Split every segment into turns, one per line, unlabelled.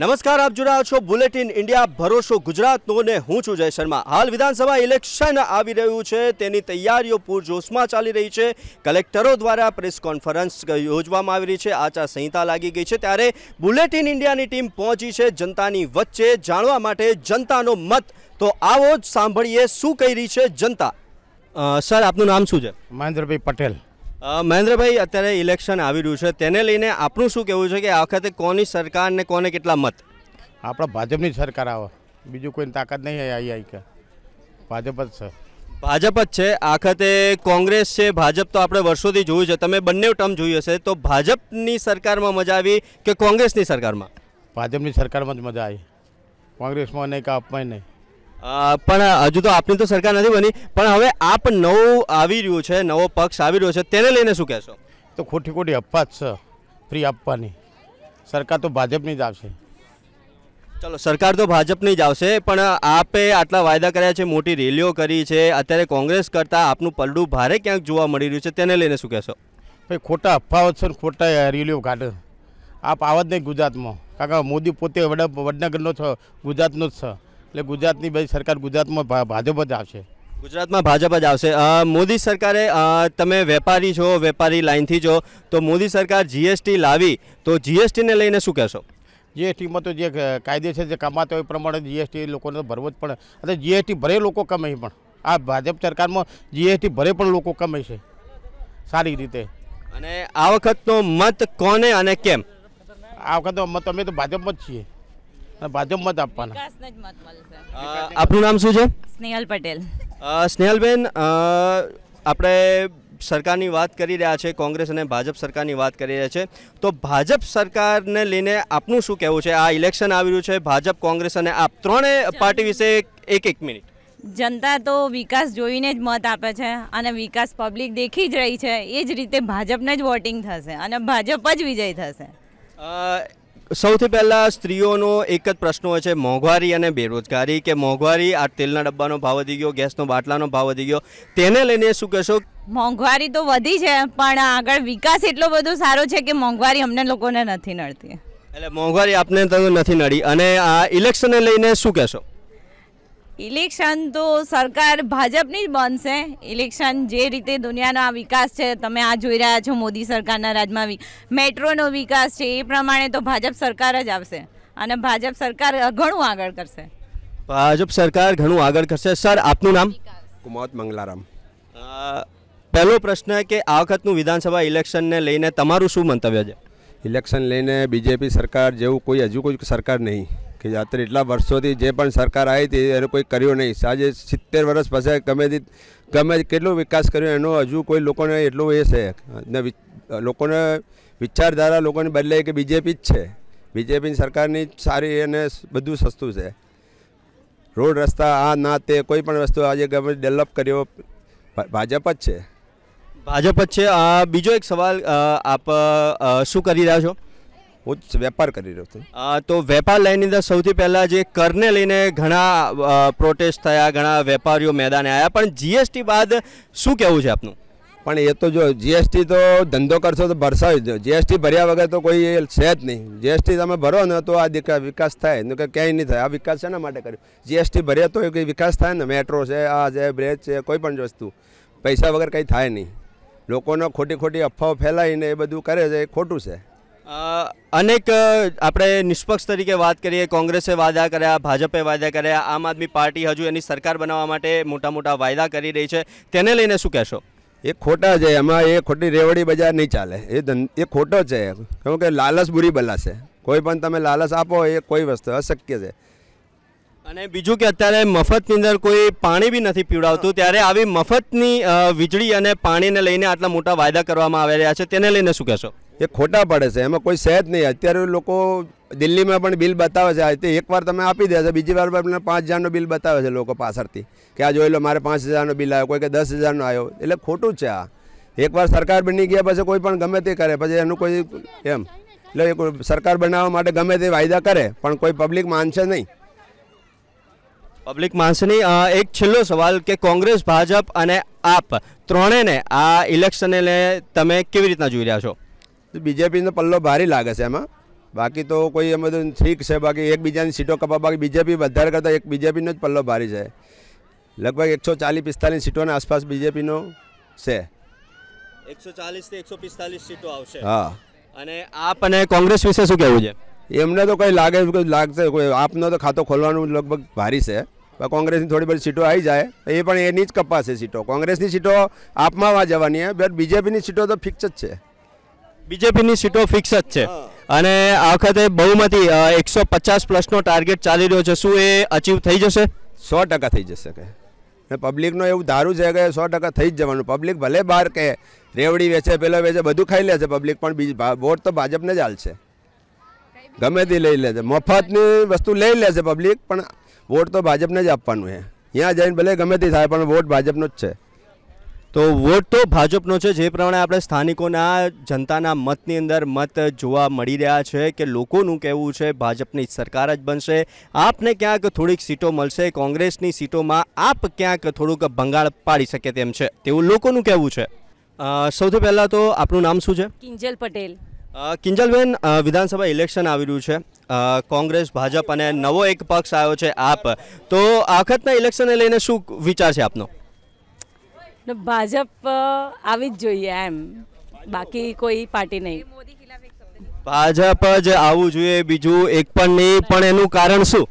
નમસ્કાર આપ જોડાયા છો બુલેટિન ઇન્ડિયા ભરોસો ગુજરાતનો ને હું છું જય શર્મા હાલ વિધાનસભા ઇલેક્શન આવી રહ્યું છે તેની તૈયારીઓ પૂરજોશમાં ચાલી રહી છે કલેક્ટરો દ્વારા પ્રેસ કોન્ફરન્સ યોજવામાં આવી રહી છે આચારસંહિતા લાગી ગઈ છે ત્યારે બુલેટિન ઇન્ડિયાની ટીમ પહોંચી છે જનતાની વચ્ચે જાણવા માટે જનતાનો મત તો આવો જ સાંભળીએ શું કહી રહી છે જનતા સર આપનું નામ શું છે મહેન્દ્રભાઈ પટેલ મહેન્દ્રભાઈ અત્યારે ઇલેક્શન આવી રહ્યું છે તેને લઈને આપણું શું
કહેવું છે કે આ વખતે કોની સરકાર ને કોને કેટલા મત આપણા ભાજપની સરકાર આવે બીજું કોઈ તાકાત નહીં આવી આવી ભાજપ જ છે ભાજપ જ છે આ વખતે
કોંગ્રેસ છે ભાજપ તો આપણે વર્ષોથી જોયું છે તમે બંને ટર્મ જોઈ હશે તો ભાજપની સરકારમાં મજા આવી કે કોંગ્રેસની સરકારમાં
ભાજપની સરકારમાં જ મજા આવી કોંગ્રેસમાં નહીં કે
આપમાં નહીં પણ હજુ તો આપની તો સરકાર નથી બની પણ હવે આપ નવું આવી
રહ્યું છે નવો પક્ષ આવી રહ્યો છે તેને લઈને શું કહેશો તો ખોટી ખોટી અફવા જ છે ફ્રી આપવાની સરકાર તો ભાજપની જ આવશે ચલો સરકાર તો ભાજપની જ આવશે
પણ આપે આટલા વાયદા કર્યા છે મોટી રેલીઓ કરી છે અત્યારે કોંગ્રેસ કરતાં આપનું પલડું ભારે ક્યાંક જોવા મળી રહ્યું છે તેને લઈને શું કહેશો
ભાઈ ખોટા અફવાઓ છે ને ખોટા રેલીઓ કાઢે આપ આવત નહીં ગુજરાતમાં કારણ કે મોદી પોતે વડનગરનો છે ગુજરાતનો જ છે એટલે ગુજરાતની બધી સરકાર ગુજરાતમાં ભાજપ જ આવશે ગુજરાતમાં ભાજપ જ આવશે મોદી
સરકારે તમે વેપારી છો વેપારી લાઇનથી છો તો મોદી સરકાર જીએસટી લાવી તો જીએસટીને લઈને શું કહેશો
જીએસટીમાં તો જે કાયદે છે જે કમાતા હોય પ્રમાણે જીએસટી લોકોને ભરવો જ પડે અને જીએસટી ભરે લોકો કમે પણ આ ભાજપ સરકારમાં જીએસટી ભરે પણ લોકો કમે છે સારી રીતે અને આ વખતનો મત કોને અને કેમ આ વખતનો મત અમે તો ભાજપમાં જ છીએ ભાજપ મત આપવાના
વિકાસને
આપનું નામ શું છે
સ્નેહલ પટેલ
સ્નેહલબેન આપણે
સરકારની વાત કરી રહ્યા છે કોંગ્રેસ અને ભાજપ સરકારની વાત કરી રહ્યા છે તો ભાજપ સરકારને લઈને આપનું શું કહેવું છે આ ઇલેક્શન આવી રહ્યું છે ભાજપ કોંગ્રેસ અને આપ ત્રણેય પાર્ટી વિશે એક એક મિનિટ
જનતા તો વિકાસ જોઈને જ મત આપે છે અને વિકાસ પબ્લિક દેખી જ રહી છે એ જ રીતે ભાજપને જ વોટિંગ થશે અને ભાજપ જ વિજય થશે
સૌથી પહેલાં સ્ત્રીઓનો એક જ પ્રશ્ન હોય છે મોંઘવારી અને બેરોજગારી કે મોંઘવારી આ તેલના ડબ્બાનો ભાવ વધી ગયો ગેસનો બાટલાનો ભાવ વધી ગયો તેને લઈને શું કહેશો
મોંઘવારી તો વધી છે પણ આગળ વિકાસ એટલો બધો સારો છે કે મોંઘવારી અમને લોકોને નથી નડતી
એટલે મોંઘવારી આપને તો નથી નડી અને આ ઇલેક્શનને લઈને શું કહેશો
ઇલેક્શન તો સરકાર ભાજપની જ બનશે ઇલેક્શન જે રીતે દુનિયાનો આ વિકાસ છે તમે આ જોઈ રહ્યા છો મોદી સરકારના રાજમાં મેટ્રોનો વિકાસ છે એ પ્રમાણે તો ભાજપ સરકાર જ આવશે અને ભાજપ સરકાર ઘણું આગળ કરશે
ભાજપ સરકાર ઘણું આગળ કરશે સર આપનું નામ કુમોત મંગલારામ પહેલો પ્રશ્ન કે આ વખતનું વિધાનસભા ઇલેક્શનને લઈને તમારું શું મંતવ્ય છે ઇલેક્શન
લઈને બીજેપી સરકાર જેવું કોઈ હજુ કોઈ સરકાર નહીં કે યાત્રી એટલા વર્ષોથી જે પણ સરકાર આવી હતી એને કોઈ કર્યું નહીં આજે સિત્તેર વર્ષ પછી ગમે તે ગમે કેટલો વિકાસ કર્યો એનો હજુ કોઈ લોકોને એટલો એ છે અને લોકોને વિચારધારા લોકોને બદલે કે બીજેપી જ છે બીજેપીની સરકારની સારી અને બધું સસ્તું છે રોડ રસ્તા આ ના તે કોઈ પણ વસ્તુ આજે ગમે ડેવલપ કર્યો ભાજપ જ છે
ભાજપ જ છે બીજો એક સવાલ આપ શું કરી રહ્યા છો હું વેપાર કરી રહ્યો છું તો વેપાર લાઈનની અંદર સૌથી પહેલાં જે કરને લઈને ઘણા પ્રોટેસ્ટ થયા ઘણા વેપારીઓ મેદાને આવ્યા પણ જીએસટી બાદ શું કહેવું છે
આપનું પણ એ તો જો જીએસટી તો ધંધો કરશો તો ભરસાવી જ જીએસટી ભર્યા વગર તો કોઈ છે જ નહીં જીએસટી તમે ભરો ને તો આ વિકાસ થાય કે ક્યાંય નહીં થાય આ વિકાસ શેના માટે કર્યો જીએસટી ભર્યા તો કંઈ વિકાસ થાય ને મેટ્રો છે આ છે બ્રેજ છે કોઈ પણ વસ્તુ પૈસા વગર કંઈ થાય નહીં લોકોનો ખોટી ખોટી અફવાઓ ફેલાવીને એ બધું કરે છે એ ખોટું છે
અનેક આપણે નિષ્પક્ષ તરીકે વાત કરીએ કોંગ્રેસે વાદા કર્યા ભાજપે વાયદા કર્યા આમ આદમી પાર્ટી હજુ એની સરકાર બનાવવા માટે મોટા મોટા વાયદા કરી રહી છે તેને લઈને શું કહેશો
એ ખોટા છે એમાં એ ખોટી રેવડી બજાર નહીં ચાલે એ એ ખોટો છે કેમ કે લાલસ બુરી બલાશે કોઈ પણ તમે લાલસ આપો એ કોઈ વસ્તુ અશક્ય છે
અને બીજું કે અત્યારે મફતની અંદર કોઈ પાણી બી નથી પીવડાવતું ત્યારે આવી મફતની વીજળી અને પાણીને લઈને આટલા મોટા વાયદા કરવામાં આવી રહ્યા છે તેને લઈને શું કહેશો એ ખોટા પડે છે એમાં કોઈ સહેજ
નહીં અત્યારે લોકો દિલ્હીમાં પણ બિલ બતાવે છે તે એકવાર તમે આપી દેશે બીજી વાર તમને પાંચ હજારનું બિલ બતાવે છે લોકો પાછળથી કે આ જોઈ લો મારે પાંચ હજારનો બિલ આવ્યો કોઈ કે દસ હજારનો આવ્યો એટલે ખોટું છે આ એકવાર સરકાર બની ગયા પછી કોઈ પણ ગમે તે કરે પછી એનું કોઈ એમ એટલે સરકાર બનાવવા માટે ગમે તે વાયદા કરે પણ કોઈ પબ્લિક માનશે નહીં
પબ્લિક નહીં એક છેલ્લો સવાલ કે કોંગ્રેસ ભાજપ અને આપ ત્રણેયને આ ઇલેક્શનને તમે કેવી રીતના જોઈ રહ્યા છો તો બીજેપીનો પલ્લો ભારી લાગે
છે એમાં બાકી તો કોઈ એમ બધું ઠીક છે બાકી એકબીજાની સીટો કપા બાકી બીજેપી વધારે કરતાં એક બીજેપીનો જ પલ્લો ભારી છે લગભગ એકસો ચાલીસ પિસ્તાલીસ સીટોના આસપાસ બીજેપીનો છે
એકસો ચાલીસથી એકસો પિસ્તાલીસ સીટો આવશે હા અને આપ અને કોંગ્રેસ વિશે શું કહેવું છે
એમને તો કંઈ લાગે લાગશે કોઈ આપનો તો ખાતો ખોલવાનું લગભગ ભારી છે કોંગ્રેસની થોડી બધી સીટો આવી જાય એ પણ એની જ કપાશે સીટો કોંગ્રેસની સીટો આપમાં જવાની છે બટ બીજેપીની સીટો તો ફિક્સ જ છે બીજેપીની સીટો ફિક્સ જ છે
અને આ વખતે બહુમતી એકસો પચાસ પ્લસનો ટાર્ગેટ ચાલી રહ્યો છે શું એ અચીવ થઈ જશે
સો ટકા થઈ જશે કે પબ્લિકનો એવું ધારું છે કે સો ટકા થઈ જ જવાનું પબ્લિક ભલે બહાર કે રેવડી વેચે પેલો વેચે બધું ખાઈ લે છે પબ્લિક પણ બીજી વોટ તો ભાજપને જ હાલશે ગમે તે લઈ લે છે મફતની વસ્તુ લઈ લે છે પબ્લિક પણ વોટ તો
ભાજપને જ આપવાનું છે ત્યાં જઈને ભલે ગમે તે થાય પણ વોટ ભાજપનો જ છે તો વોટ તો ભાજપનો છે જે પ્રમાણે આપણે સ્થાનિકોના જનતાના મતની અંદર મત જોવા મળી રહ્યા છે કે લોકોનું કહેવું છે ભાજપની સરકાર જ બનશે આપને ક્યાંક થોડીક સીટો મળશે કોંગ્રેસની સીટોમાં આપ ક્યાંક થોડુંક ભંગાળ પાડી શકે તેમ છે તેવું લોકોનું કહેવું છે સૌથી પહેલાં તો આપનું નામ શું છે
કિંજલ પટેલ
કિંજલબેન વિધાનસભા ઇલેક્શન આવી રહ્યું છે કોંગ્રેસ ભાજપ અને નવો એક પક્ષ આવ્યો છે આપ તો આખતના ઇલેક્શનને લઈને શું વિચાર છે આપનો
ને ભાજપ આવી જ જોઈએ એમ બાકી કોઈ પાર્ટી નહીં
ભાજપ જ આવવું જોઈએ બીજું એક પણ નહીં પણ એનું કારણ શું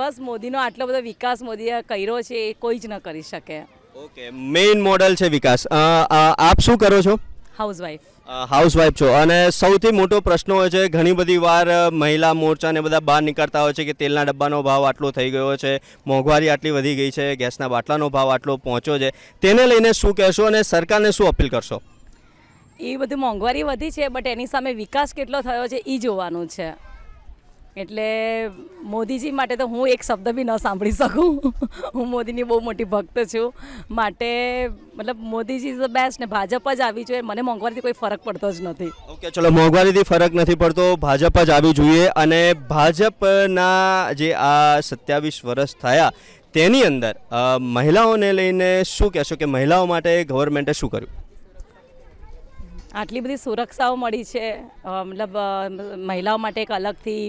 બસ મોદીનો આટલો બધો વિકાસ મોદીએ કર્યો છે એ કોઈ જ ન કરી શકે
ઓકે મેઇન મોડલ છે વિકાસ આપ શું કરો છો
હાઉસવાઈફ હાઉસવાઈફ છો
અને સૌથી મોટો પ્રશ્ન હોય છે ઘણી બધી વાર મહિલા મોરચાને બધા બહાર નીકળતા હોય છે કે તેલના ડબ્બાનો ભાવ આટલો થઈ ગયો છે મોંઘવારી આટલી વધી ગઈ છે ગેસના બાટલાનો ભાવ આટલો પહોંચ્યો છે તેને લઈને શું કહેશો અને સરકારને શું અપીલ કરશો
એ બધું મોંઘવારી વધી છે બટ એની સામે વિકાસ કેટલો થયો છે એ જોવાનું છે એટલે મોદીજી માટે તો હું એક શબ્દ બી ન સાંભળી શકું હું મોદીની બહુ મોટી ભક્ત છું માટે મતલબ મોદીજી ઇઝ ધ બેસ્ટ ને ભાજપ જ આવી જોઈએ મને મોંઘવારીથી કોઈ ફરક પડતો જ નથી ઓકે
ચલો મોંઘવારીથી ફરક નથી પડતો ભાજપ જ આવી જોઈએ અને ભાજપના જે આ સત્યાવીસ વર્ષ થયા તેની અંદર મહિલાઓને લઈને શું કહેશો કે મહિલાઓ માટે ગવર્મેન્ટે શું કર્યું
આટલી બધી સુરક્ષાઓ મળી છે મતલબ મહિલાઓ માટે એક અલગથી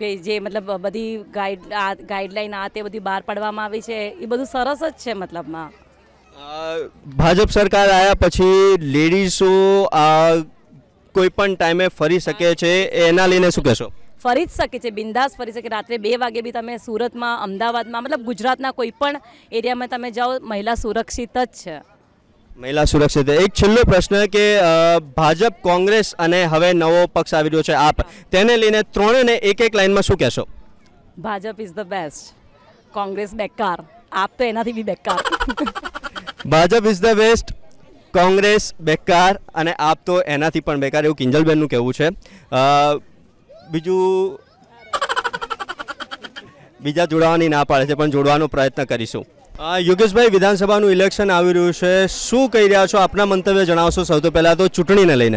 કે જે મતલબ બધી ગાઈડ ગાઈડલાઈન આ તે બધી બહાર પાડવામાં આવી છે એ બધું સરસ જ છે મતલબમાં
ભાજપ સરકાર આવ્યા પછી લેડીઝો કોઈ પણ ટાઈમે ફરી શકે છે એના લઈને શું કહેશો
ફરી જ શકે છે બિંદાસ ફરી શકે રાત્રે બે વાગે બી તમે સુરતમાં અમદાવાદમાં મતલબ ગુજરાતના કોઈ પણ એરિયામાં તમે જાઓ મહિલા સુરક્ષિત જ છે
મહિલા સુરક્ષિત એક છેલ્લો પ્રશ્ન કે ભાજપ કોંગ્રેસ અને હવે નવો પક્ષ આવી રહ્યો છે આપ તેને લઈને ત્રણેને એક એક લાઈનમાં શું કહેશો
Bhajap is the best Congress બેકાર આપ તો એનાથી બી બેકાર
Bhajap is the best Congress બેકાર અને આપ તો એનાથી પણ બેકાર એવું કિંજલબેનનું કહેવું છે બીજું બીજા જોડાવાની ના પાડે છે પણ જોડવાનો પ્રયત્ન કરીશું યોગેશભાઈ વિધાનસભાનું ઇલેક્શન આવી રહ્યું છે શું કહી રહ્યા છો આપના મંતવ્ય જણાવશો સૌથી પહેલાં તો ચૂંટણીને લઈને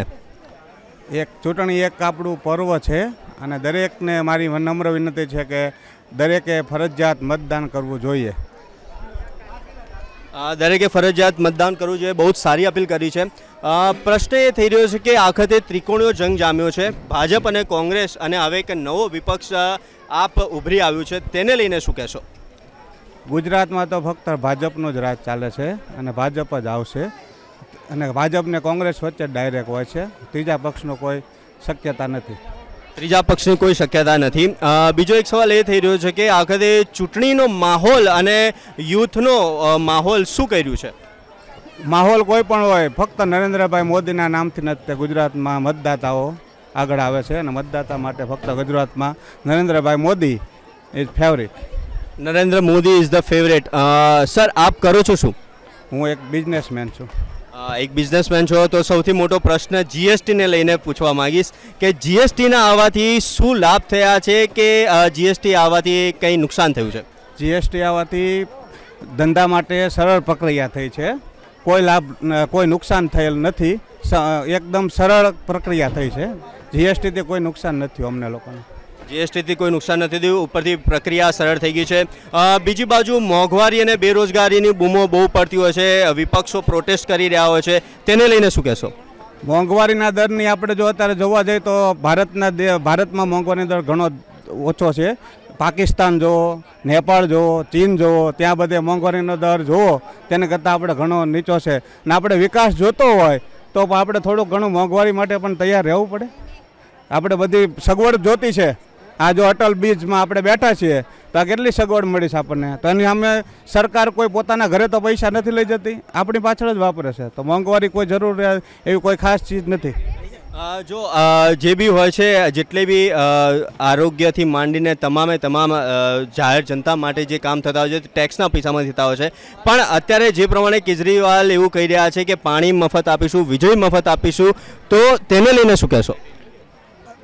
એક ચૂંટણી એક આપણું પર્વ છે અને દરેકને મારી નમ્ર વિનંતી છે કે દરેકે ફરજિયાત મતદાન કરવું જોઈએ દરેકે
ફરજિયાત મતદાન કરવું જોઈએ બહુ જ સારી અપીલ કરી છે પ્રશ્ન એ થઈ રહ્યો છે કે આખતે ત્રિકોણીયો જંગ જામ્યો છે ભાજપ અને કોંગ્રેસ અને હવે એક નવો વિપક્ષ આપ ઉભરી આવ્યું છે તેને લઈને શું કહેશો
ગુજરાતમાં તો ફક્ત ભાજપનો જ રાજ ચાલે છે અને ભાજપ જ આવશે અને ભાજપને કોંગ્રેસ વચ્ચે ડાયરેક્ટ હોય છે ત્રીજા પક્ષનો કોઈ શક્યતા નથી
ત્રીજા પક્ષની કોઈ શક્યતા નથી બીજો એક સવાલ એ થઈ રહ્યો છે કે આ વખતે ચૂંટણીનો માહોલ અને યુથનો માહોલ શું કર્યું છે
માહોલ કોઈ પણ હોય ફક્ત નરેન્દ્રભાઈ મોદીના નામથી નથી ગુજરાતમાં મતદાતાઓ આગળ આવે છે અને મતદાતા માટે ફક્ત ગુજરાતમાં Narendrabhai Modi is favourite Narendra Modi is the favourite sir આપ કરો છો શું હું
એક બિઝનેસમેન છું એક બિઝનેસમેન છો તો સૌથી મોટો પ્રશ્ન જીએસટીને લઈને પૂછવા માંગીશ કે જીએસટીના આવવાથી શું લાભ થયા છે કે જીએસટી આવવાથી
કંઈ નુકસાન થયું છે જીએસટી આવવાથી ધંધા માટે સરળ પ્રક્રિયા થઈ છે કોઈ લાભ કોઈ નુકસાન થયેલ નથી એકદમ સરળ પ્રક્રિયા થઈ છે જીએસટીથી કોઈ નુકસાન નથી અમને લોકોને
જીએસટીથી કોઈ નુકસાન નથી થયું ઉપરથી પ્રક્રિયા સરળ થઈ ગઈ છે બીજી બાજુ મોંઘવારી અને બેરોજગારીની બૂમો બહુ પડતી હોય છે વિપક્ષો પ્રોટેસ્ટ કરી રહ્યા હોય છે તેને લઈને શું
કહેશો મોંઘવારીના દરની આપણે જો અત્યારે જોવા જઈએ તો ભારતના ભારતમાં મોંઘવારીનો દર ઘણો ઓછો છે પાકિસ્તાન જુઓ નેપાળ જુઓ ચીન જુઓ ત્યાં બધે મોંઘવારીનો દર જુઓ તેને કરતાં આપણે ઘણો નીચો છે ને આપણે વિકાસ જોતો હોય તો આપણે થોડું ઘણું મોંઘવારી માટે પણ તૈયાર રહેવું પડે આપણે બધી સગવડ જોતી છે આ જો અટલ બીજમાં આપણે બેઠા છીએ તો આ કેટલી સગવડ મળી છે આપણને તો એની અમે સરકાર કોઈ પોતાના ઘરે તો પૈસા નથી લઈ જતી આપણી પાછળ જ વાપરે છે તો મોંઘવારી કોઈ જરૂર એવી કોઈ ખાસ ચીજ નથી
જો
જે બી હોય છે જેટલી બી આરોગ્યથી માંડીને તમામે તમામ જાહેર જનતા માટે જે કામ થતા હોય છે ટેક્સના પૈસામાં થતા હોય છે પણ અત્યારે જે પ્રમાણે કેજરીવાલ એવું કહી રહ્યા છે કે પાણી મફત આપીશું વીજળી મફત આપીશું તો તેને લઈને શું કહેશો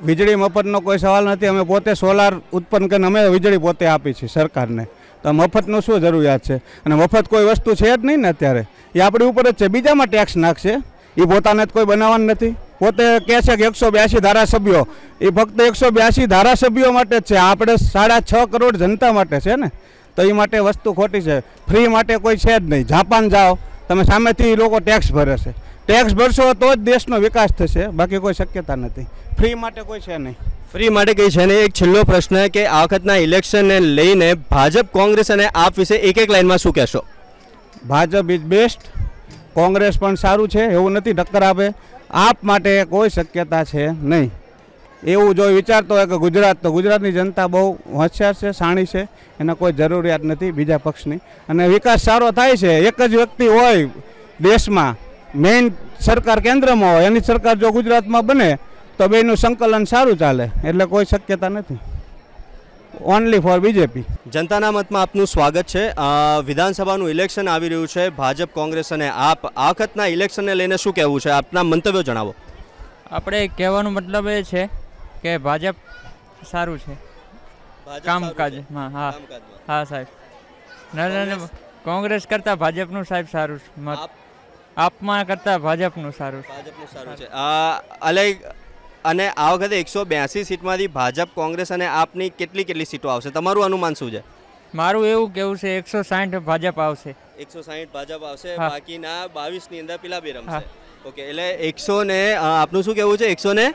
વીજળી મફતનો કોઈ સવાલ નથી અમે પોતે સોલાર ઉત્પન્ન કરીને અમે વીજળી પોતે આપી છે સરકારને તો મફતનું શું જરૂરિયાત છે અને મફત કોઈ વસ્તુ છે જ નહીં ને અત્યારે એ આપણી ઉપર જ છે બીજામાં ટેક્સ નાખશે એ પોતાને જ કોઈ બનાવવાનું નથી પોતે કહે છે કે એકસો બ્યાસી ધારાસભ્યો એ ફક્ત એકસો બ્યાસી ધારાસભ્યો માટે જ છે આપણે સાડા છ કરોડ જનતા માટે છે ને તો એ માટે વસ્તુ ખોટી છે ફ્રી માટે કોઈ છે જ નહીં જાપાન જાઓ તમે સામેથી એ લોકો ટેક્સ ભરે છે ટેક્સ ભરશો તો જ દેશનો વિકાસ થશે બાકી કોઈ શક્યતા નથી ફ્રી માટે કોઈ છે નહીં ફ્રી માટે કંઈ છે નહીં એક છેલ્લો પ્રશ્ન કે આ વખતના ઇલેક્શનને લઈને ભાજપ કોંગ્રેસ અને આપ વિશે એક એક લાઈનમાં શું કહેશો ભાજપ ઇઝ બેસ્ટ કોંગ્રેસ પણ સારું છે એવું નથી ટક્કર આપે આપ માટે કોઈ શક્યતા છે નહીં એવું જો વિચારતો હોય કે ગુજરાત તો ગુજરાતની જનતા બહુ હોશિયાર છે સાણી છે એને કોઈ જરૂરિયાત નથી બીજા પક્ષની અને વિકાસ સારો થાય છે એક જ વ્યક્તિ હોય દેશમાં મેઇન સરકાર કેન્દ્રમાં હોય એની સરકાર જો ગુજરાતમાં બને તો બેનું સંકલન સારું ચાલે એટલે કોઈ શક્યતા નથી ઓનલી ફોર બીજેપી જનતાના મતમાં આપનું સ્વાગત છે વિધાનસભાનું
ઇલેક્શન આવી રહ્યું છે
ભાજપ કોંગ્રેસ
અને આપ આખતના ઇલેક્શનને લઈને શું કહેવું છે આપના મંતવ્યો જણાવો
આપણે કહેવાનો મતલબ એ છે કે ભાજપ સારું છે કામકાજ હા હા હા સાહેબ કોંગ્રેસ કરતાં ભાજપનું સાહેબ સારું છે
આપમાં કરતાં ભાજપનું સારું ભાજપનું સારું છે અલે અને આ વખતે એકસો બ્યાસી સીટમાંથી ભાજપ કોંગ્રેસ અને આપની કેટલી કેટલી સીટો આવશે તમારું અનુમાન શું છે
મારું એવું કેવું છે એકસો સાઠ ભાજપ આવશે
એકસો સાઠ ભાજપ આવશે બાકીના બાવીસની અંદર પેલા બે રમશે ઓકે એટલે એકસો ને આપનું શું કેવું છે એકસો ને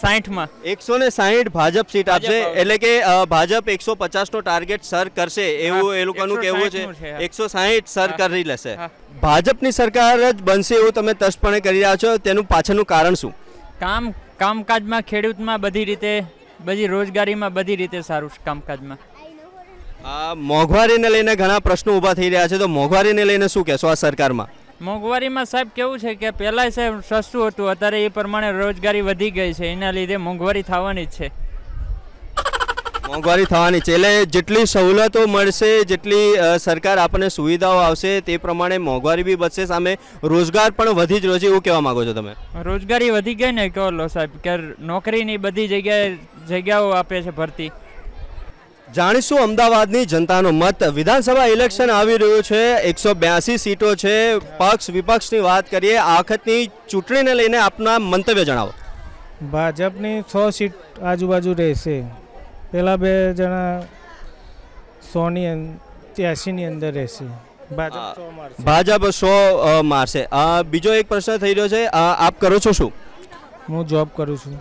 સાહીઠમાં એકસો ને સાહીઠ ભાજપ સીટ આપશે એટલે કે ભાજપ એકસો પચાસ નો ટાર્ગેટ સર કરશે એવું એ લોકોનું કહેવું છે એકસો સાહીઠ સર કરી લેશે ભાજપની સરકાર જ બનશે એવું તમે તસ્પણે કરી રહ્યા છો તેનું પાછળનું કારણ શું કામ
કામકાજમાં ખેડૂતમાં બધી રીતે બધી રોજગારીમાં બધી રીતે સારું છે કામકાજમાં
મોંઘવારીને લઈને ઘણા પ્રશ્નો ઊભા થઈ રહ્યા છે તો મોંઘવારીને લઈને શું કહેશો આ સરકારમાં
મોંઘવારીમાં સાહેબ કેવું છે કે પહેલાં સાહેબ સસ્તું હતું અત્યારે એ પ્રમાણે રોજગારી વધી ગઈ છે એના લીધે મોંઘવારી થવાની જ છે
મોંઘવારી થવાની છે એટલે જેટલી સવલતો મળશે જેટલી સરકાર આપણને સુવિધાઓ આવશે તે પ્રમાણે મોંઘવારી બી બચશે સામે રોજગાર પણ વધી જ રહ્યો છે એવું કહેવા માગો છો તમે
રોજગારી વધી ગઈ ને કહો લો સાહેબ કે નોકરીની બધી જગ્યાએ જગ્યાઓ આપે છે ભરતી
જાણીશું અમદાવાદની જનતાનો મત વિધાનસભા ઇલેક્શન આવી રહ્યું છે એકસો બ્યાસી સીટો છે પક્ષ વિપક્ષની વાત કરીએ આ વખતની ચૂંટણીને લઈને આપના મંતવ્ય જણાવો
ભાજપની છ સીટ આજુબાજુ રહેશે પહેલાં બે જણા સોની ત્યાસીની અંદર રહેશે ભાજપ સો
મારશે બીજો એક પ્રશ્ન થઈ રહ્યો છે આપ કરો છો શું
હું જોબ કરું છું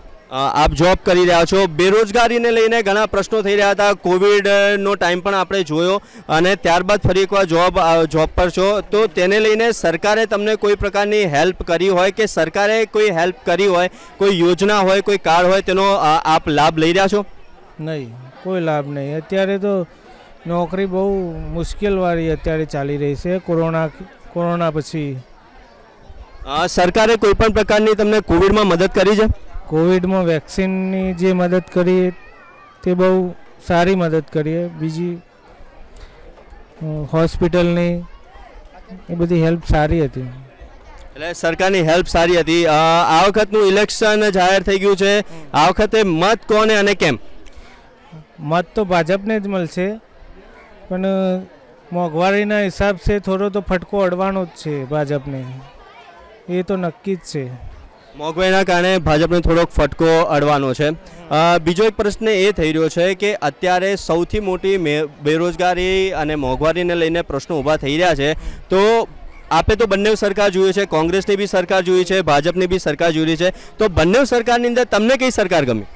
આપ જોબ કરી રહ્યા છો બેરોજગારીને લઈને ઘણા પ્રશ્નો થઈ રહ્યા હતા કોવિડનો ટાઈમ પણ આપણે જોયો અને ત્યારબાદ ફરી એકવાર જોબ જોબ પર છો તો તેને લઈને સરકારે તમને કોઈ પ્રકારની હેલ્પ કરી હોય કે સરકારે કોઈ હેલ્પ કરી હોય કોઈ યોજના હોય કોઈ કાર્ડ હોય તેનો આપ લાભ લઈ રહ્યા છો
નહીં કોઈ લાભ નહીં અત્યારે તો નોકરી બહુ મુશ્કેલવાળી અત્યારે ચાલી રહી છે કોરોના કોરોના પછી
સરકારે કોઈ પણ પ્રકારની તમને કોવિડમાં મદદ કરી છે
કોવિડમાં વેક્સિનની જે મદદ કરી તે બહુ સારી મદદ કરીએ બીજી હોસ્પિટલની એ બધી હેલ્પ સારી હતી
એટલે સરકારની હેલ્પ સારી હતી આ વખતનું ઇલેક્શન જાહેર થઈ ગયું છે આ વખતે મત કોને અને કેમ
મત તો ભાજપને જ મળશે પણ મોંઘવારીના હિસાબ છે થોડો તો ફટકો અડવાનો જ છે ભાજપને એ તો નક્કી જ છે મોંઘવારીના કારણે ભાજપને થોડોક
ફટકો અડવાનો છે બીજો એક પ્રશ્ન એ થઈ રહ્યો છે કે અત્યારે સૌથી મોટી બેરોજગારી અને મોંઘવારીને લઈને પ્રશ્નો ઊભા થઈ રહ્યા છે તો આપે તો બંને સરકાર જોઈ છે કોંગ્રેસની બી સરકાર જોઈ છે ભાજપની બી સરકાર જોઈ છે તો બંને સરકારની અંદર તમને કઈ સરકાર ગમી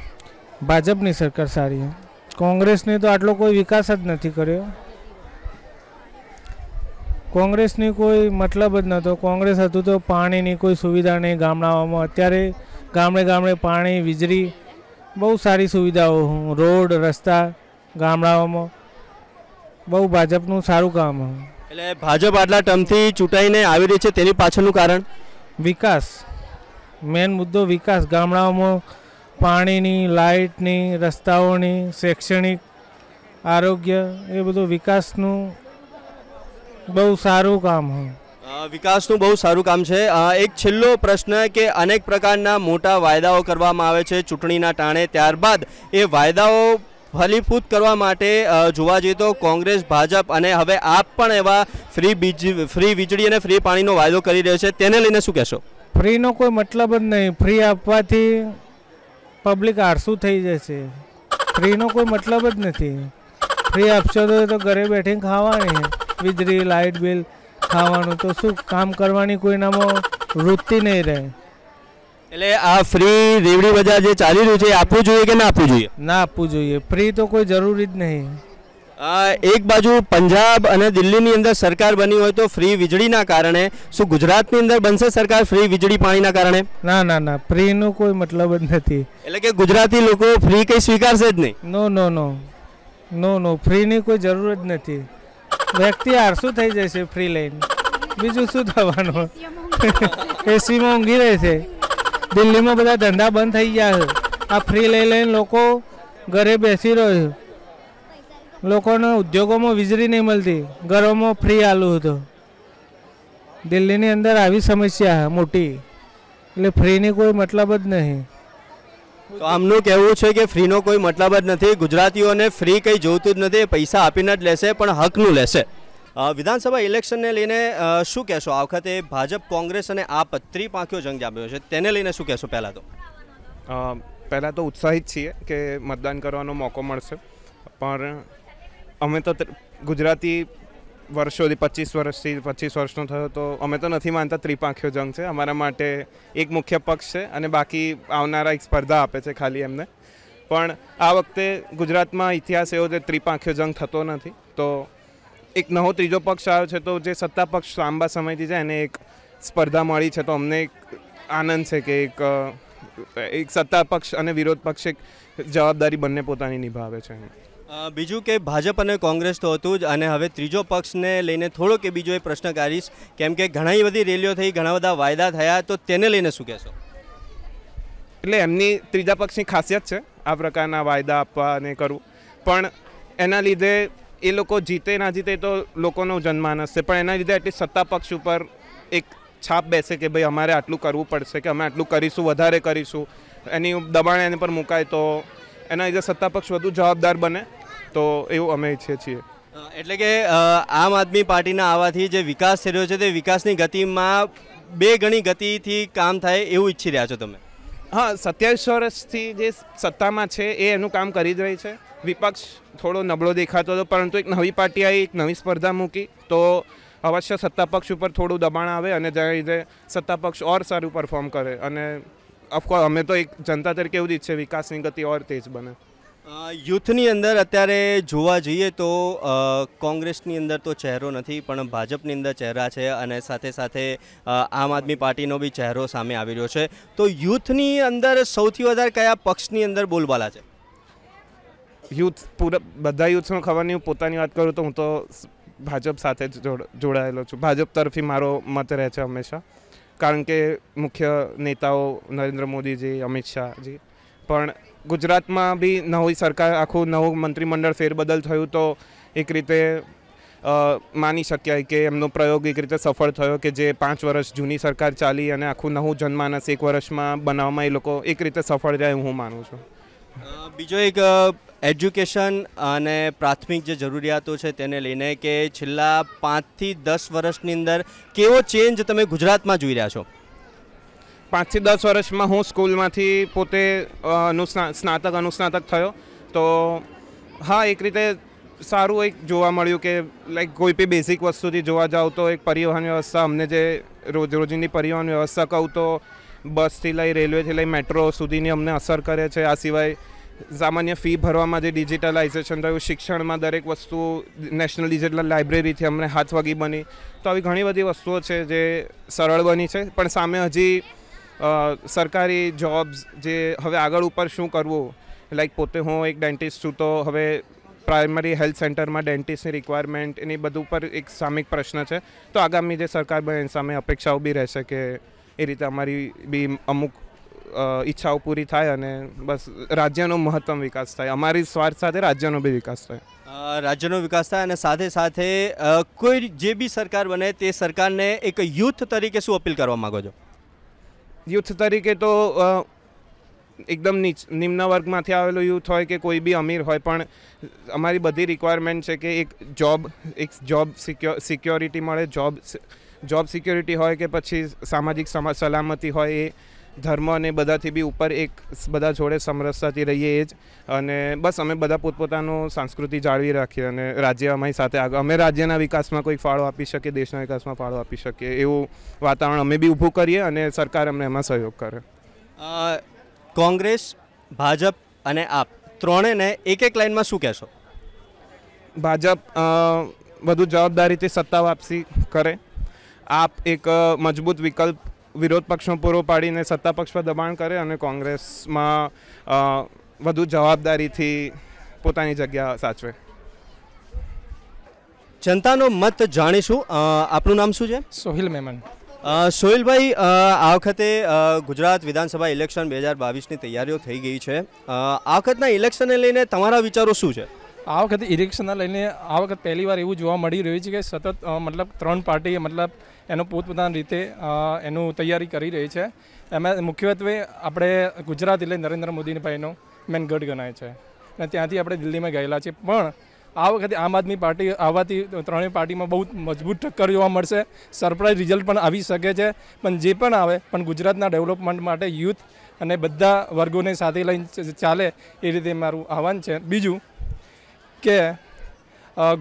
ભાજપની સરકાર સારી કોંગ્રેસને તો આટલો કોઈ વિકાસ જ નથી કર્યો કોંગ્રેસની કોઈ મતલબ જ નહોતો કોંગ્રેસ હતું તો પાણીની કોઈ સુવિધા નહીં ગામડાઓમાં અત્યારે ગામડે ગામડે પાણી વીજળી બહુ સારી સુવિધાઓ રોડ રસ્તા ગામડાઓમાં બહુ ભાજપનું સારું કામ એટલે
ભાજપ આટલા ટર્મથી ચૂંટાઈને
આવી રહી છે તેની પાછળનું કારણ વિકાસ મેન મુદ્દો વિકાસ ગામડાઓમાં પાણીની લાઇટની રસ્તાઓની શૈક્ષણિક આરોગ્ય એ બધું વિકાસનું બહુ સારું કામ હોય
વિકાસનું બહુ સારું કામ છે એક છેલ્લો પ્રશ્ન કે અનેક પ્રકારના મોટા વાયદાઓ કરવામાં આવે છે ચૂંટણીના ટાણે ત્યારબાદ એ વાયદાઓ ફલીફૂત કરવા માટે જોવા જઈએ તો કોંગ્રેસ ભાજપ અને હવે આપ પણ એવા ફ્રી ફ્રી વીજળી અને ફ્રી પાણીનો વાયદો કરી રહ્યો છે તેને લઈને શું કહેશો
ફ્રીનો કોઈ મતલબ જ નહીં ફ્રી આપવાથી પબ્લિક આરસું થઈ જશે ફ્રીનો કોઈ મતલબ જ નથી ફ્રી આપશો તો ઘરે બેઠીને ખાવાની વીજળી લાઇટ બિલ ખાવાનું તો શું કામ કરવાની કોઈનામાં વૃત્તિ નહીં રહે એટલે
આ ફ્રી રેવડી બજાર જે ચાલી રહ્યું છે એ આપવું જોઈએ કે ના આપવું જોઈએ
ના આપવું જોઈએ ફ્રી તો કોઈ જરૂરી જ નહીં
એક બાજુ પંજાબ અને દિલ્હીની અંદર સરકાર બની હોય તો ફ્રી વીજળીના કારણે
શું ગુજરાતની અંદર બનશે સરકાર ફ્રી વીજળી પાણીના કારણે ના ના ના ફ્રીનો કોઈ મતલબ જ નથી એટલે કે ગુજરાતી લોકો ફ્રી કંઈ સ્વીકારશે જ નહીં નો નો નો નો નો ફ્રીની કોઈ જરૂર જ નથી વ્યક્તિ આરસું થઈ જશે ફ્રી લઈને બીજું શું થવાનું એસીમાં ઊંઘી રહે છે દિલ્હીમાં બધા ધંધા બંધ થઈ ગયા છે આ ફ્રી લઈ લઈને લોકો ઘરે બેસી રહ્યો છે લોકોને ઉદ્યોગોમાં વીજળી નહીં મળતી ઘરોમાં ફ્રી આલું હતું દિલ્હીની અંદર આવી સમસ્યા મોટી એટલે ફ્રીની કોઈ મતલબ જ નહીં
તો આમનું કહેવું છે કે ફ્રીનો કોઈ મતલબ જ નથી ગુજરાતીઓને ફ્રી કંઈ જોઈતું જ નથી પૈસા આપીને જ લેશે પણ હકનું લેશે વિધાનસભા ઇલેક્શનને લઈને શું કહેશો આ વખતે ભાજપ કોંગ્રેસ અને આપ ત્રિપાંખ્યો જંગ જામ્યો છે તેને લઈને શું કહેશો પહેલાં તો
પહેલાં તો ઉત્સાહિત છીએ કે મતદાન કરવાનો મોકો મળશે પણ અમે તો ગુજરાતી વર્ષોથી પચીસ વર્ષથી પચીસ વર્ષનો થયો તો અમે તો નથી માનતા ત્રિપાંખ્યો જંગ છે અમારા માટે એક મુખ્ય પક્ષ છે અને બાકી આવનારા એક સ્પર્ધા આપે છે ખાલી એમને પણ આ વખતે ગુજરાતમાં ઇતિહાસ એવો છે ત્રિપાંખ્યો જંગ થતો નથી તો એક નવો ત્રીજો પક્ષ આવ્યો છે તો જે સત્તા પક્ષ લાંબા સમયથી છે એને એક સ્પર્ધા મળી છે તો અમને એક આનંદ છે કે એક એક સત્તા પક્ષ અને વિરોધ પક્ષ એક જવાબદારી બંને પોતાની નિભાવે છે
બીજું કે ભાજપ અને કોંગ્રેસ તો હતું જ અને હવે ત્રીજો પક્ષને લઈને થોડો કે બીજો એ પ્રશ્ન કાઢીશ કેમ કે ઘણી
બધી રેલીઓ થઈ ઘણા બધા વાયદા થયા તો તેને લઈને શું કહેશો એટલે એમની ત્રીજા પક્ષની ખાસિયત છે આ પ્રકારના વાયદા આપવા અને કરવું પણ એના લીધે એ લોકો જીતે ના જીતે તો લોકોનો જનમાનસ છે પણ એના લીધે એટલી સત્તા પક્ષ ઉપર એક છાપ બેસે કે ભાઈ અમારે આટલું કરવું પડશે કે અમે આટલું કરીશું વધારે કરીશું એની દબાણ એની પર મુકાય તો એના લીધે સત્તા પક્ષ વધુ જવાબદાર બને તો એવું અમે ઈચ્છીએ છીએ એટલે કે આમ આદમી પાર્ટીના આવવાથી જે વિકાસ થઈ રહ્યો છે તે વિકાસની ગતિમાં બે ગણી ગતિથી કામ થાય એવું ઈચ્છી રહ્યા છો તમે હા સત્યાવીસ વર્ષથી જે સત્તામાં છે એ એનું કામ કરી જ રહી છે વિપક્ષ થોડો નબળો દેખાતો હતો પરંતુ એક નવી પાર્ટી આવી એક નવી સ્પર્ધા મૂકી તો અવશ્ય સત્તાપક્ષ ઉપર થોડું દબાણ આવે અને જે લીધે સત્તાપક્ષ ઓર સારું પરફોર્મ કરે અને ઓફકોર્સ અમે તો એક જનતા તરીકે એવું જ ઈચ્છે વિકાસની ગતિ ઓર તેજ બને યુથની અંદર અત્યારે જોવા જઈએ
તો કોંગ્રેસની અંદર તો ચહેરો નથી પણ ભાજપની અંદર ચહેરા છે અને સાથે સાથે આમ આદમી પાર્ટીનો બી ચહેરો સામે આવી રહ્યો છે તો યુથની અંદર સૌથી વધારે
કયા પક્ષની અંદર બોલબાલા છે યુથ પૂરા બધા યુથનો ખબર નહીં હું પોતાની વાત કરું તો હું તો ભાજપ સાથે જ જોડાયેલો છું ભાજપ તરફી મારો મત રહે છે હંમેશા કારણ કે મુખ્ય નેતાઓ નરેન્દ્ર મોદીજી અમિત શાહજી પણ ગુજરાતમાં બી નવી સરકાર આખું નવું મંત્રીમંડળ ફેરબદલ થયું તો એક રીતે માની શક્યા કે એમનો પ્રયોગ એક રીતે સફળ થયો કે જે પાંચ વર્ષ જૂની સરકાર ચાલી અને આખું નવું જનમાનસ એક વર્ષમાં બનાવવામાં એ લોકો એક રીતે સફળ રહ્યા હું માનું છું
બીજો એક એજ્યુકેશન અને પ્રાથમિક જે જરૂરિયાતો છે તેને લઈને કે છેલ્લા પાંચથી દસ વર્ષની અંદર કેવો ચેન્જ
તમે ગુજરાતમાં જોઈ રહ્યા છો પાંચથી દસ વર્ષમાં હું સ્કૂલમાંથી પોતે સ્નાતક અનુસ્નાતક થયો તો હા એક રીતે સારું એક જોવા મળ્યું કે લાઈક કોઈ બી બેઝિક વસ્તુથી જોવા જાઓ તો એક પરિવહન વ્યવસ્થા અમને જે રોજ રોજની પરિવહન વ્યવસ્થા કહું તો બસથી લઈ રેલવેથી લઈ મેટ્રો સુધીની અમને અસર કરે છે આ સિવાય સામાન્ય ફી ભરવામાં જે ડિજિટલાઇઝેશન થયું શિક્ષણમાં દરેક વસ્તુ નેશનલ ડિજિટલ લાઇબ્રેરીથી અમને હાથ વગી બની તો આવી ઘણી બધી વસ્તુઓ છે જે સરળ બની છે પણ સામે હજી સરકારી જોબ્સ જે હવે આગળ ઉપર શું કરવું લાઈક પોતે હું એક ડેન્ટિસ્ટ છું તો હવે પ્રાઇમરી હેલ્થ સેન્ટરમાં ડેન્ટિસ્ટની રિક્વાયરમેન્ટ એની બધું પર એક સામિક પ્રશ્ન છે તો આગામી જે સરકાર બને એની સામે અપેક્ષાઓ બી રહેશે કે એ રીતે અમારી બી અમુક ઈચ્છાઓ પૂરી થાય અને બસ રાજ્યનો મહત્તમ વિકાસ થાય અમારી સ્વાર્થ સાથે રાજ્યનો બી વિકાસ થાય
રાજ્યનો વિકાસ થાય અને સાથે સાથે
કોઈ જે બી સરકાર બને તે સરકારને એક
યુથ તરીકે શું અપીલ કરવા માગો છો
युथ तरीके तो एकदम निम्न वर्गમાંથી આવેલો યુથ હોય કે કોઈ બી અમીર હોય પણ અમારી બધી रिक्वायरमेंट છે કે એક જોબ એક જોબ સિક્યુરિટી મળે જોબ જોબ સિક્યુરિટી હોય કે પછી સામાજિક સમાલામતી હોય એ ધર્મ અને બધાથી બી ઉપર એક બધા જોડે સમરસતાથી રહીએ એ જ અને બસ અમે બધા પોતપોતાનું સંસ્કૃતિ જાળવી રાખીએ અને રાજ્ય અમારી સાથે આગળ અમે રાજ્યના વિકાસમાં કોઈ ફાળો આપી શકીએ દેશના વિકાસમાં ફાળો આપી શકીએ એવું વાતાવરણ અમે બી ઊભું કરીએ અને સરકાર અમને એમાં સહયોગ કરે કોંગ્રેસ
ભાજપ અને આપ ત્રણેને એક એક લાઇનમાં શું કહેશો
ભાજપ વધુ જવાબદારીથી સત્તા વાપસી કરે આપ એક મજબૂત વિકલ્પ વિરોધ પક્ષનો પૂરો પાડીને સત્તા પક્ષ પર દબાણ કરે અને કોંગ્રેસમાં વધુ જવાબદારીથી પોતાની જગ્યા સાચવે જનતાનો મત જાણીશું આપનું નામ શું છે સોહિલ મેમન
સોહિલભાઈ આ વખતે ગુજરાત વિધાનસભા ઇલેક્શન બે હજાર બાવીસની તૈયારીઓ
થઈ ગઈ છે આ વખતના ઇલેક્શનને લઈને તમારા વિચારો શું છે આ વખતે ઇલેક્શનને લઈને આ વખત પહેલીવાર એવું જોવા મળી રહ્યું છે કે સતત મતલબ ત્રણ પાર્ટીએ મતલબ એનો પોતપોતાની રીતે એનું તૈયારી કરી રહી છે એમાં મુખ્યત્વે આપણે ગુજરાત એટલે નરેન્દ્ર મોદીની ભાઈનો મેન ગઢ ગણાય છે અને ત્યાંથી આપણે દિલ્હીમાં ગયેલા છીએ પણ આ વખતે આમ આદમી પાર્ટી આવવાથી ત્રણેય પાર્ટીમાં બહુ મજબૂત ટક્કર જોવા મળશે સરપ્રાઈઝ રિઝલ્ટ પણ આવી શકે છે પણ જે પણ આવે પણ ગુજરાતના ડેવલપમેન્ટ માટે યુથ અને બધા વર્ગોને સાથે લઈને ચાલે એ રીતે મારું આહવાન છે બીજું કે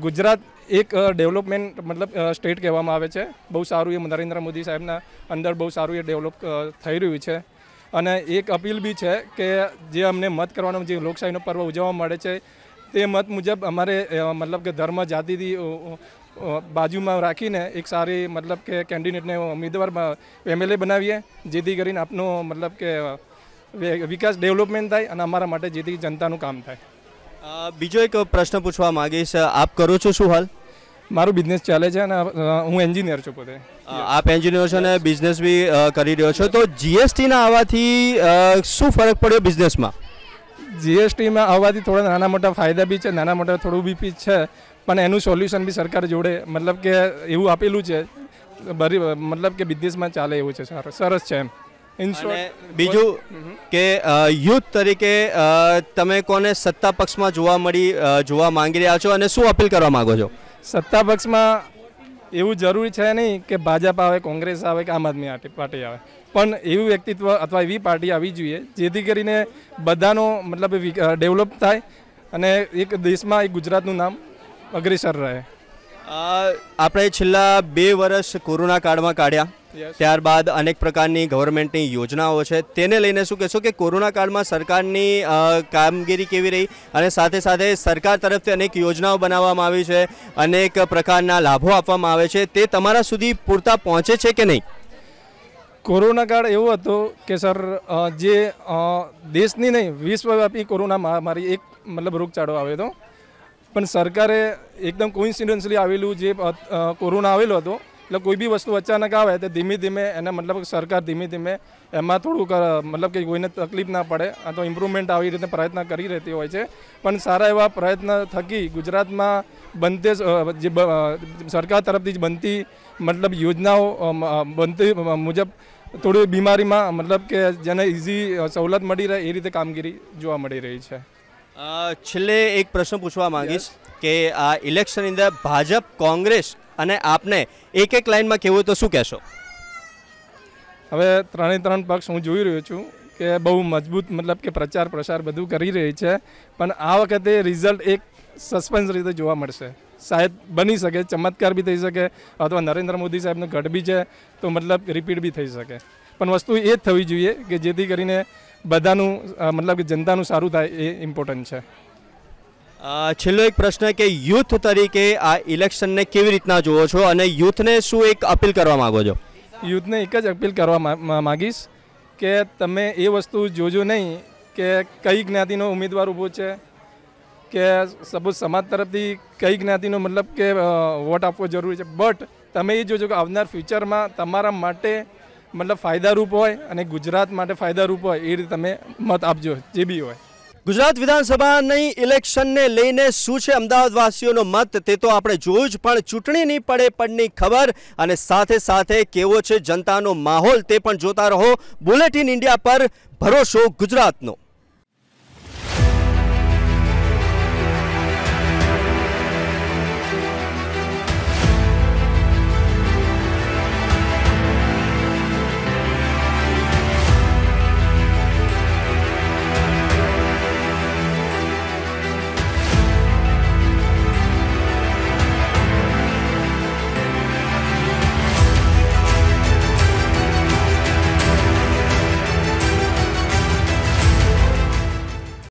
ગુજરાત એક ડેવલપમેન્ટ મતલબ સ્ટેટ કહેવામાં આવે છે બહુ સારું એ નરેન્દ્ર મોદી સાહેબના અંદર બહુ સારું એ ડેવલપ થઈ રહ્યું છે અને એક અપીલ બી છે કે જે અમને મત કરવાનો જે લોકશાહીનો પર્વ ઉજવવા મળે છે તે મત મુજબ અમારે મતલબ કે ધર્મ જાતિથી બાજુમાં રાખીને એક સારી મતલબ કે કેન્ડિડેટને ઉમેદવાર એમએલએ બનાવીએ જેથી કરીને આપનો મતલબ કે વિકાસ ડેવલપમેન્ટ થાય અને અમારા માટે જેથી જનતાનું કામ થાય બીજો એક પ્રશ્ન પૂછવા માંગીશ આપ કરો છો શું હાલ મારું બિઝનેસ ચાલે છે અને હું એન્જિનિયર છું પોતે આપ એન્જિનિયર છો અને બિઝનેસ બી કરી રહ્યો છો તો જીએસટીના આવવાથી શું ફરક પડ્યો બિઝનેસમાં જીએસટીમાં આવવાથી થોડા નાના મોટા ફાયદા બી છે નાના મોટા થોડું બી પી છે પણ એનું સોલ્યુશન બી સરકાર જોડે મતલબ કે એવું આપેલું છે મતલબ કે બિઝનેસમાં ચાલે એવું છે સરસ સરસ છે એમ બીજું કે યુથ
તરીકે તમે કોને સત્તા પક્ષમાં જોવા મળી જોવા માંગી રહ્યા છો અને શું અપીલ કરવા માંગો છો
સત્તા પક્ષમાં એવું જરૂરી છે નહીં કે ભાજપ આવે કોંગ્રેસ આવે કે આમ આદમી પાર્ટી આવે પણ એવું વ્યક્તિત્વ અથવા એવી પાર્ટી આવી જોઈએ જેથી કરીને બધાનો મતલબ ડેવલપ થાય અને એક દેશમાં એક ગુજરાતનું નામ અગ્રેસર રહે આપણે છેલ્લા બે વર્ષ કોરોના કાળમાં કાઢ્યા
ત્યારબાદ અનેક પ્રકારની ગવર્મેન્ટની યોજનાઓ છે તેને લઈને શું કહેશો કે કોરોના કાળમાં સરકારની કામગીરી કેવી રહી અને સાથે સાથે સરકાર તરફથી અનેક યોજનાઓ બનાવવામાં આવી છે અનેક પ્રકારના લાભો આપવામાં આવે છે તે તમારા સુધી પૂરતા પહોંચે છે કે નહીં
કોરોના કાળ એવો હતો કે સર જે દેશની નહીં વિશ્વવ્યાપી કોરોના મહામારી એક મતલબ રોગચાળો આવ્યો હતો પણ સરકારે એકદમ કોઇન્સિડન્સલી આવેલું જે કોરોના આવેલો હતો એટલે કોઈ બી વસ્તુ અચાનક આવે તો ધીમે ધીમે એને મતલબ સરકાર ધીમે ધીમે એમાં થોડુંક મતલબ કે કોઈને તકલીફ ના પડે આ તો ઇમ્પ્રુવમેન્ટ આવી રીતે પ્રયત્ન કરી રહેતી હોય છે પણ સારા એવા પ્રયત્ન થકી ગુજરાતમાં બનતે જે સરકાર તરફથી જ બનતી મતલબ યોજનાઓ બનતી મુજબ થોડી બીમારીમાં મતલબ કે જેને ઇઝી સવલત મળી રહે એ રીતે કામગીરી જોવા મળી રહી છે છેલ્લે એક પ્રશ્ન પૂછવા માંગીશ કે આ
ઇલેક્શન અંદર ભાજપ કોંગ્રેસ અને આપને એક એક લાઇનમાં કહેવું તો શું કહેશો
હવે ત્રણે ત્રણ પક્ષ હું જોઈ રહ્યો છું કે બહુ મજબૂત મતલબ કે પ્રચાર પ્રસાર બધું કરી રહી છે પણ આ વખતે રિઝલ્ટ એક સસ્પેન્સ રીતે જોવા મળશે શાયદ બની શકે ચમત્કાર બી થઈ શકે અથવા નરેન્દ્ર મોદી સાહેબનો ઘટ બી છે તો મતલબ રિપીટ બી થઈ શકે પણ વસ્તુ એ જ થવી જોઈએ કે જેથી કરીને બધાનું મતલબ કે જનતાનું સારું થાય એ ઇમ્પોર્ટન્ટ છે છેલ્લો એક પ્રશ્ન કે યુથ
તરીકે આ ઇલેક્શનને કેવી રીતના જુઓ છો અને યુથને શું એક અપીલ કરવા માગો છો
યુથને એક જ અપીલ કરવા માગીશ કે તમે એ વસ્તુ જોજો નહીં કે કઈ જ્ઞાતિનો ઉમેદવાર ઊભો છે કે સપોઝ સમાજ તરફથી કઈ જ્ઞાતિનો મતલબ કે વોટ આપવો જરૂરી છે બટ તમે એ જોજો કે આવનાર ફ્યુચરમાં તમારા માટે મતલબ ફાયદારૂપ હોય અને ગુજરાત માટે ફાયદારૂપ હોય એ રીતે તમે મત આપજો જે બી હોય
ગુજરાત વિધાનસભાની ઇલેક્શનને લઈને શું છે અમદાવાદવાસીઓનો મત તે તો આપણે જોયું જ પણ ચૂંટણીની પડે પડની ખબર અને સાથે સાથે કેવો છે જનતાનો માહોલ તે પણ જોતા રહો બુલેટિન ઇન્ડિયા પર ભરોસો ગુજરાતનો